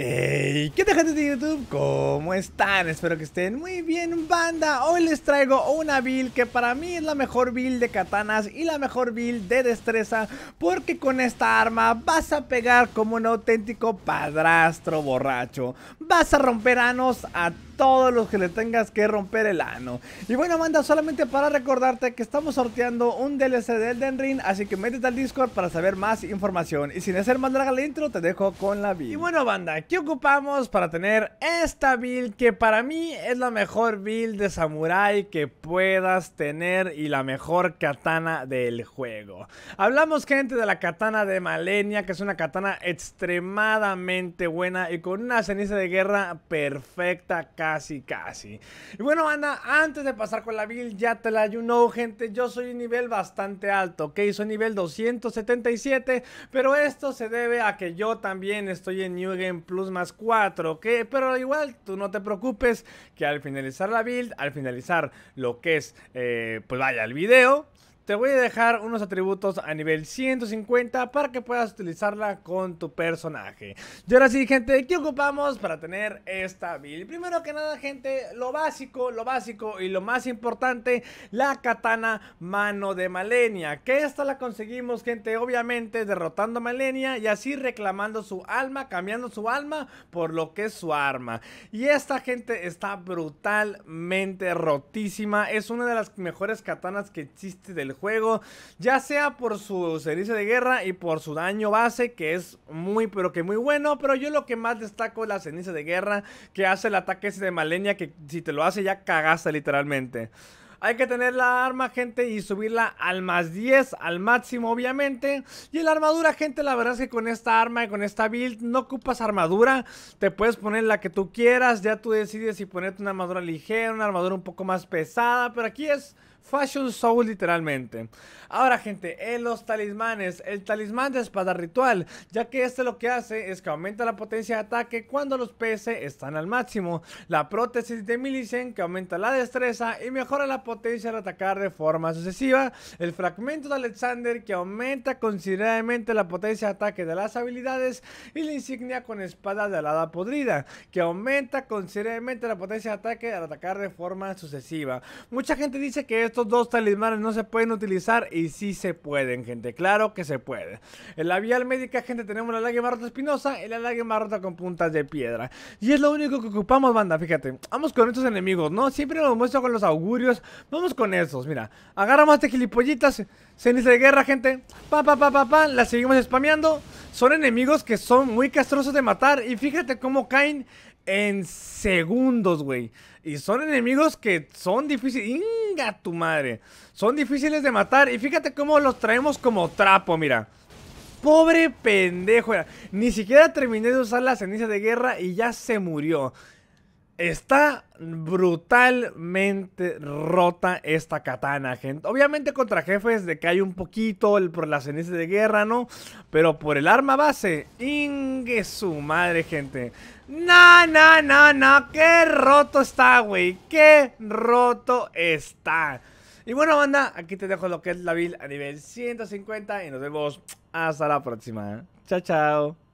Hey, ¿qué tal gente de YouTube? ¿Cómo están? Espero que estén muy bien, banda. Hoy les traigo una build que para mí es la mejor build de katanas y la mejor build de destreza porque con esta arma vas a pegar como un auténtico padrastro borracho. Vas a romper anos a todos los que le tengas que romper el ano. Y bueno, banda, solamente para recordarte que estamos sorteando un DLC Del Denrin, así que métete al Discord para saber más información. Y sin hacer más larga la intro, te dejo con la build. Y bueno, banda, ¿qué ocupamos para tener esta build que para mí es la mejor build de samurai que puedas tener y la mejor katana del juego? Hablamos, gente, de la katana de Malenia, que es una katana extremadamente buena y con una ceniza de guerra perfecta casi, casi. Y bueno, banda, antes de pasar con la build, ya te la ayuno gente. Yo soy un nivel bastante alto, ¿ok? Soy nivel 277, pero esto se debe a que yo también estoy en New Game Plus más 4, ¿ok? Pero igual, tú no te preocupes que al finalizar la build, al finalizar lo que es, eh, pues vaya, el video te voy a dejar unos atributos a nivel 150 para que puedas utilizarla con tu personaje. Y ahora sí, gente, ¿qué ocupamos para tener esta build? Primero que nada, gente, lo básico, lo básico y lo más importante, la katana mano de Malenia. Que esta la conseguimos, gente, obviamente derrotando a Malenia y así reclamando su alma, cambiando su alma por lo que es su arma. Y esta gente está brutalmente rotísima. Es una de las mejores katanas que existe del juego, ya sea por su ceniza de guerra y por su daño base, que es muy pero que muy bueno, pero yo lo que más destaco es la ceniza de guerra que hace el ataque ese de Malenia, que si te lo hace ya cagaste literalmente. Hay que tener la arma, gente, y subirla al más 10, al máximo, obviamente. Y la armadura, gente, la verdad es que con esta arma y con esta build no ocupas armadura. Te puedes poner la que tú quieras, ya tú decides si ponerte una armadura ligera, una armadura un poco más pesada, pero aquí es... Fashion Soul literalmente. Ahora gente, en los talismanes, el talismán de espada ritual, ya que este lo que hace es que aumenta la potencia de ataque cuando los PS están al máximo, la prótesis de milicen que aumenta la destreza y mejora la potencia al atacar de forma sucesiva. El fragmento de Alexander que aumenta considerablemente la potencia de ataque de las habilidades. Y la insignia con espada de alada podrida que aumenta considerablemente la potencia de ataque al atacar de forma sucesiva. Mucha gente dice que estos dos talismanes no se pueden utilizar y sí se pueden, gente. Claro que se puede. En la vial médica, gente, tenemos la lágrima rota espinosa y la lágrima rota con puntas de piedra. Y es lo único que ocupamos, banda, fíjate. Vamos con estos enemigos, ¿no? Siempre los muestro con los augurios Vamos con esos, mira. Agarra más este gilipollitas, Ceniza de guerra, gente. Pa, pa, pa, pa, pa. La seguimos spameando. Son enemigos que son muy castrosos de matar. Y fíjate cómo caen en segundos, güey. Y son enemigos que son difíciles. ¡Inga tu madre! Son difíciles de matar. Y fíjate cómo los traemos como trapo, mira. Pobre pendejo. Ni siquiera terminé de usar la ceniza de guerra y ya se murió. Está brutalmente rota esta katana, gente. Obviamente contra jefes de que hay un poquito el, por la ceniza de guerra, ¿no? Pero por el arma base, ingue su madre, gente. No, no, no, no, qué roto está, güey. Qué roto está. Y bueno, banda, aquí te dejo lo que es la build a nivel 150 y nos vemos hasta la próxima. Chao, chao.